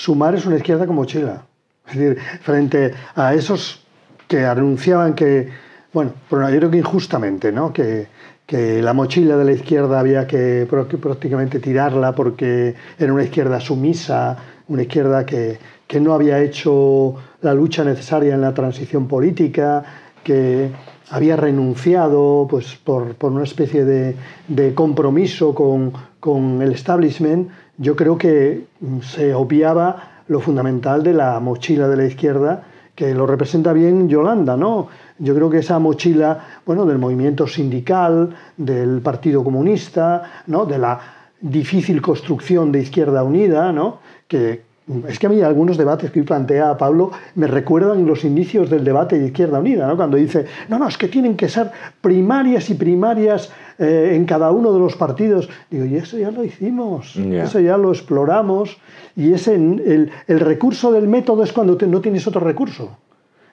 sumar es una izquierda con mochila. Es decir, frente a esos que anunciaban que, bueno, pero yo creo que injustamente, ¿no? Que, la mochila de la izquierda había que prácticamente tirarla porque era una izquierda sumisa, una izquierda que, no había hecho la lucha necesaria en la transición política, que había renunciado pues, por, una especie de, compromiso con, con, el establishment yo creo que mm, se obviaba lo fundamental de la mochila de la izquierda, que lo representa bien Yolanda, ¿no? Yo creo que esa mochila, bueno, del movimiento sindical, del Partido Comunista, ¿no? De la difícil construcción de Izquierda Unida, ¿no? Que, es que a mí algunos debates que plantea Pablo me recuerdan los inicios del debate de Izquierda Unida, cuando dice, no, no, es que tienen que ser primarias y primarias eh, en cada uno de los partidos. Digo, y eso ya lo hicimos, eso ya lo exploramos, y ese, el, el recurso del método es cuando no tienes otro recurso.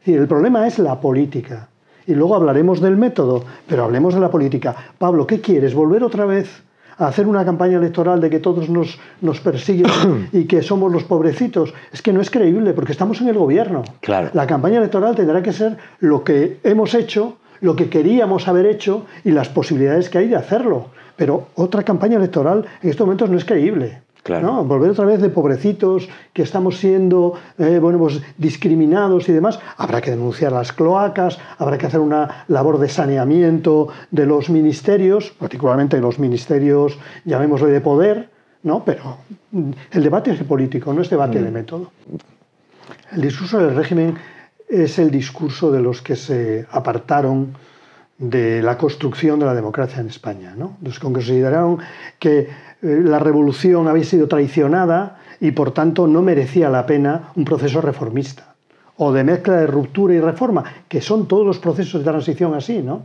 el problema es la política. Y luego hablaremos del método, pero hablemos de la política. Pablo, ¿qué quieres? ¿Volver otra vez hacer una campaña electoral de que todos nos, nos persiguen y que somos los pobrecitos, es que no es creíble porque estamos en el gobierno. Claro. La campaña electoral tendrá que ser lo que hemos hecho, lo que queríamos haber hecho y las posibilidades que hay de hacerlo. Pero otra campaña electoral en estos momentos no es creíble. Volver otra vez de pobrecitos que estamos siendo eh, pues discriminados y demás. Habrá que denunciar las cloacas, habrá que hacer una labor de saneamiento de los ministerios, particularmente de los ministerios, llamémoslo de poder, ¿no? Pero mm, el debate es político, no es debate mm. de método. El discurso del régimen es el discurso de los que se apartaron de la construcción de la democracia en España. ¿no? Los consideraron que eh, la revolución había sido traicionada y por tanto no merecía la pena un proceso reformista o de mezcla de ruptura y reforma, que son todos los procesos de transición así, ¿no?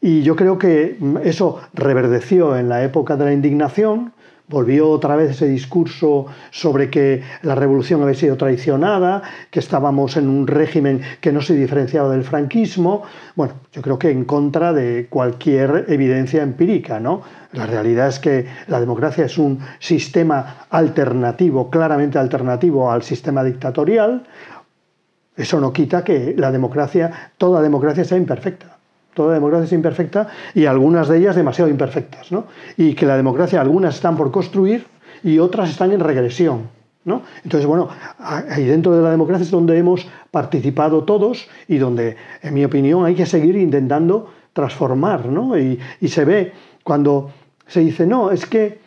Y yo creo que mm, eso reverdeció en la época de la indignación, Volvió otra vez ese discurso sobre que la revolución había sido traicionada, que estábamos en un régimen que no se diferenciaba del franquismo. Bueno, yo creo que en contra de cualquier evidencia empírica, ¿no? La realidad es que la democracia es un sistema alternativo, claramente alternativo al sistema dictatorial. Eso no quita que la democracia, toda democracia sea imperfecta. Toda democracia es imperfecta y algunas de ellas demasiado imperfectas, Y que la democracia, algunas están por construir y otras están en regresión. ¿No? Entonces, bueno, ahí dentro de la democracia es donde hemos participado todos y donde, en mi opinión, hay que seguir intentando transformar, Y, y se ve cuando se dice, no, es que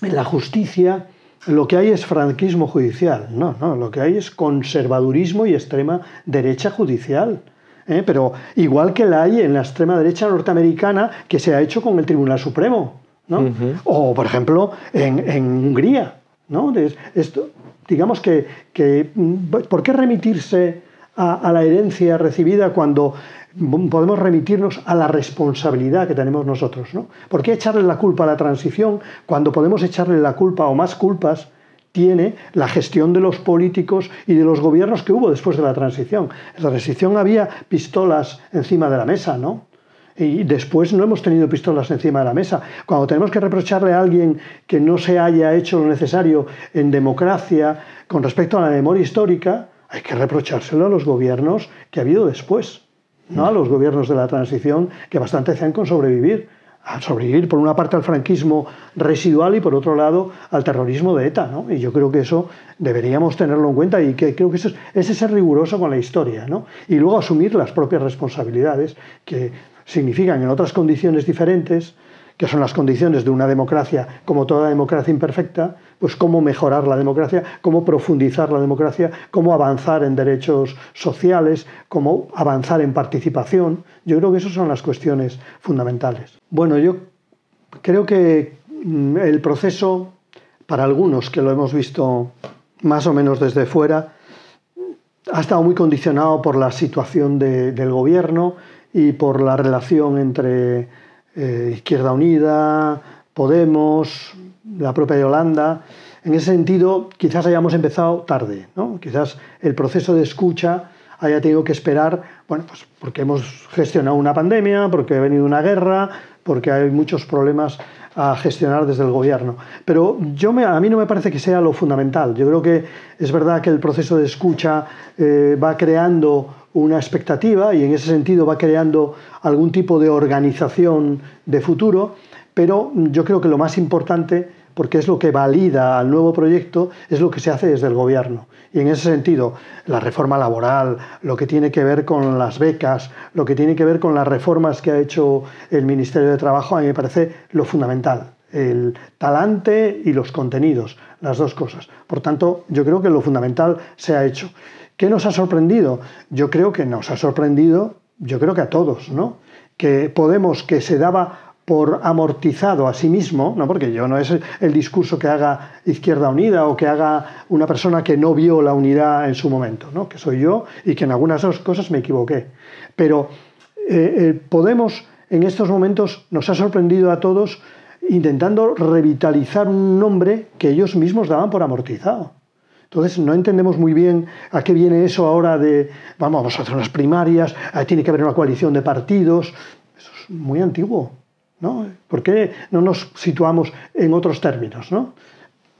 en la justicia lo que hay es franquismo judicial, no, no, lo que hay es conservadurismo y extrema derecha judicial. ¿eh? pero igual que la hay en la extrema derecha norteamericana que se ha hecho con el Tribunal Supremo, ¿no? O, por ejemplo, en, Hungría, ¿no? esto, digamos que, mm, ¿por qué remitirse a, la herencia recibida cuando podemos remitirnos a la responsabilidad que tenemos nosotros. ¿no? ¿Por qué echarle la culpa a la transición cuando podemos echarle la culpa o más culpas tiene la gestión de los políticos y de los gobiernos que hubo después de la transición. En la transición había pistolas encima de la mesa, ¿no? Y después no hemos tenido pistolas encima de la mesa. Cuando tenemos que reprocharle a alguien que no se haya hecho lo necesario en democracia con respecto a la memoria histórica, hay que reprochárselo a los gobiernos que ha habido después, no a los gobiernos de la transición que bastante hacen con sobrevivir a sobrevivir por una parte al franquismo residual y por otro lado al terrorismo de ETA, Y yo creo que eso deberíamos tenerlo en cuenta y que creo que eso es, ese ser riguroso con la historia, ¿no? Y luego asumir las propias responsabilidades que significan en otras condiciones diferentes, que son las condiciones de una democracia como toda democracia imperfecta, pues cómo mejorar la democracia, cómo profundizar la democracia, cómo avanzar en derechos sociales, cómo avanzar en participación. Yo creo que esas son las cuestiones fundamentales. Bueno, yo creo que mm, el proceso, para algunos que lo hemos visto más o menos desde fuera, ha estado muy condicionado por la situación del gobierno y por la relación entre eh, Izquierda Unida, Podemos, la propia Holanda... En ese sentido, quizás hayamos empezado tarde, Quizás el proceso de escucha haya tenido que esperar, bueno, pues porque hemos gestionado una pandemia, porque ha venido una guerra, porque hay muchos problemas a gestionar desde el gobierno. Pero yo a mí no me parece que sea lo fundamental. Yo creo que es verdad que el proceso de escucha eh, va creando una expectativa y en ese sentido va creando algún tipo de organización de futuro, pero yo creo que lo más importante, porque es lo que valida al nuevo proyecto, es lo que se hace desde el gobierno. Y en ese sentido, la reforma laboral, lo que tiene que ver con las becas, lo que tiene que ver con las reformas que ha hecho el Ministerio de Trabajo, a mí me parece lo fundamental el talante y los contenidos, las dos cosas. Por tanto, yo creo que lo fundamental se ha hecho. ¿Qué nos ha sorprendido? Yo creo que nos ha sorprendido, yo creo que a todos, ¿no? Que Podemos, que se daba por amortizado a sí mismo, ¿no? porque yo no es el discurso que haga Izquierda Unida o que haga una persona que no vio la unidad en su momento, ¿no? que soy yo y que en algunas cosas me equivoqué. Pero eh, eh, Podemos en estos momentos nos ha sorprendido a todos intentando revitalizar un nombre que ellos mismos daban por amortizado. Entonces no entendemos muy bien a qué viene eso ahora de vamos, a hacer unas primarias, tiene que haber una coalición de partidos. Eso es muy antiguo. ¿no? ¿Por qué no nos situamos en otros términos?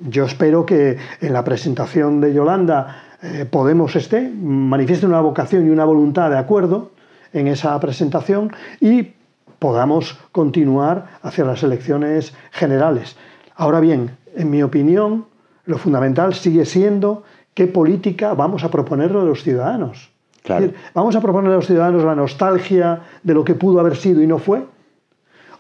Yo espero que en la presentación de Yolanda eh, Podemos esté, manifieste una vocación y una voluntad de acuerdo en esa presentación y podamos continuar hacia las elecciones generales. Ahora bien, en mi opinión, lo fundamental sigue siendo qué política vamos a proponerle a los ciudadanos. vamos a proponerle a los ciudadanos la nostalgia de lo que pudo haber sido y no fue,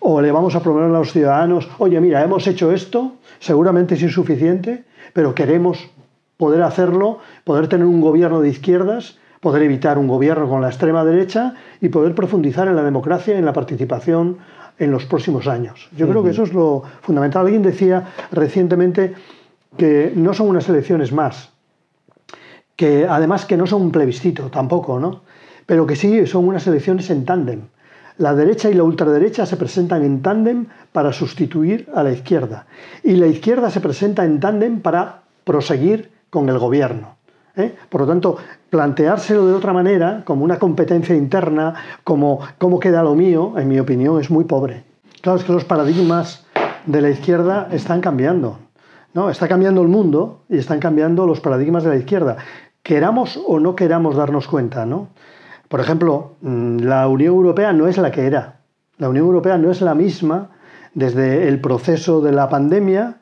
o le vamos a proponer a los ciudadanos, oye, mira, hemos hecho esto, seguramente es insuficiente, pero queremos poder hacerlo, poder tener un gobierno de izquierdas, poder evitar un gobierno con la extrema derecha y poder profundizar en la democracia y en la participación en los próximos años. Yo creo que eso es lo fundamental. Alguien decía recientemente que no son unas elecciones más, que además que no son un plebiscito tampoco, ¿no? Pero que sí son unas elecciones en tándem. La derecha y la ultraderecha se presentan en tándem para sustituir a la izquierda. Y la izquierda se presenta en tándem para proseguir con el gobierno. ¿eh? Por lo tanto, planteárselo de otra manera, como una competencia interna, como cómo queda lo mío, en mi opinión, es muy pobre. Claro, es que los paradigmas de la izquierda están cambiando. ¿no? Está cambiando el mundo y están cambiando los paradigmas de la izquierda. Queramos o no queramos darnos cuenta, ¿no? Por ejemplo, mm, la Unión Europea no es la que era. La Unión Europea no es la misma desde el proceso de la pandemia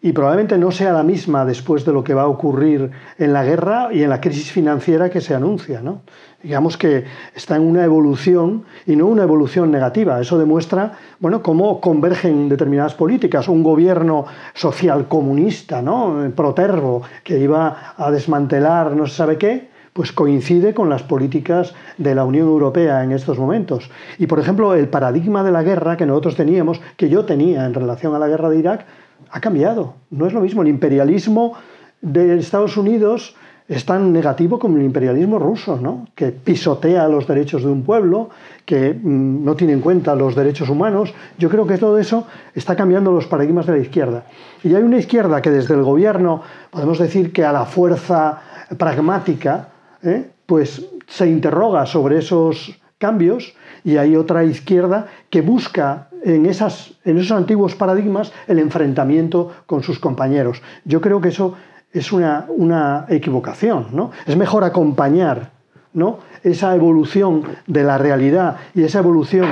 y probablemente no sea la misma después de lo que va a ocurrir en la guerra y en la crisis financiera que se anuncia. ¿no? Digamos que está en una evolución y no una evolución negativa. Eso demuestra bueno, cómo convergen determinadas políticas. Un gobierno social comunista, ¿no? protervo, que iba a desmantelar no se sabe qué, pues coincide con las políticas de la Unión Europea en estos momentos. Y por ejemplo, el paradigma de la guerra que nosotros teníamos, que yo tenía en relación a la guerra de Irak, ha cambiado. No es lo mismo. El imperialismo de Estados Unidos es tan negativo como el imperialismo ruso, ¿no? que pisotea los derechos de un pueblo, que mm, no tiene en cuenta los derechos humanos. Yo creo que todo eso está cambiando los paradigmas de la izquierda. Y hay una izquierda que desde el gobierno podemos decir que a la fuerza pragmática ¿eh? pues se interroga sobre esos cambios y hay otra izquierda que busca en, esas, en esos antiguos paradigmas el enfrentamiento con sus compañeros. Yo creo que eso es una, una equivocación. ¿no? Es mejor acompañar ¿no? esa evolución de la realidad y esa evolución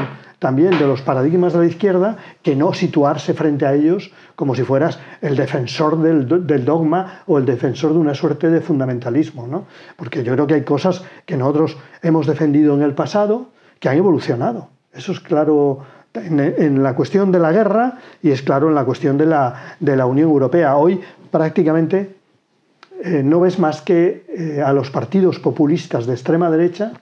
también de los paradigmas de la izquierda que no situarse frente a ellos como si fueras el defensor del, dogma o el defensor de una suerte de fundamentalismo. Porque yo creo que hay cosas que nosotros hemos defendido en el pasado que han evolucionado. Eso es claro en, la cuestión de la guerra y es claro en la cuestión de la, Unión Europea. Hoy prácticamente eh, no ves más que eh, a los partidos populistas de extrema derecha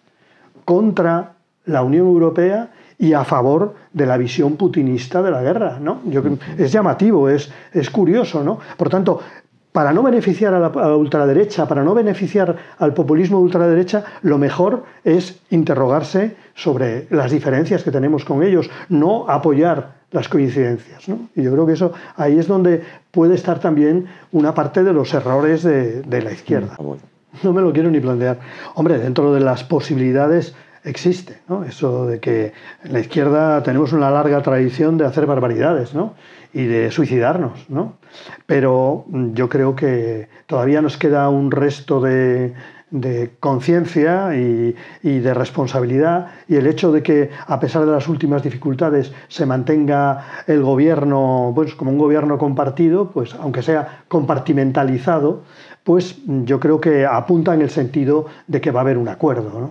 contra la Unión Europea y a favor de la visión putinista de la guerra. ¿no? Yo, es llamativo, es, es curioso. ¿no? Por tanto, para no beneficiar a la, ultraderecha, para no beneficiar al populismo ultraderecha, lo mejor es interrogarse sobre las diferencias que tenemos con ellos, no apoyar las coincidencias. Y yo creo que eso ahí es donde puede estar también una parte de los errores de, de la izquierda. No me lo quiero ni plantear. Hombre, dentro de las posibilidades existe, ¿no? Eso de que en la izquierda tenemos una larga tradición de hacer barbaridades, Y de suicidarnos, Pero yo creo que todavía nos queda un resto de, conciencia y, de responsabilidad y el hecho de que a pesar de las últimas dificultades se mantenga el gobierno pues como un gobierno compartido pues aunque sea compartimentalizado pues yo creo que apunta en el sentido de que va a haber un acuerdo ¿no?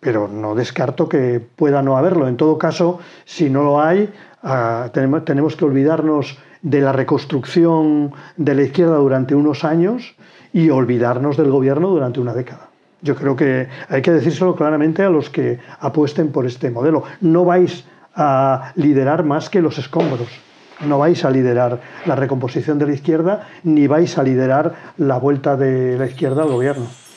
pero no descarto que pueda no haberlo. En todo caso, si no lo hay, ah, tenemos que olvidarnos de la reconstrucción de la izquierda durante unos años y olvidarnos del gobierno durante una década. Yo creo que hay que decírselo claramente a los que apuesten por este modelo. No vais a liderar más que los escombros. No vais a liderar la recomposición de la izquierda ni vais a liderar la vuelta de la izquierda al gobierno.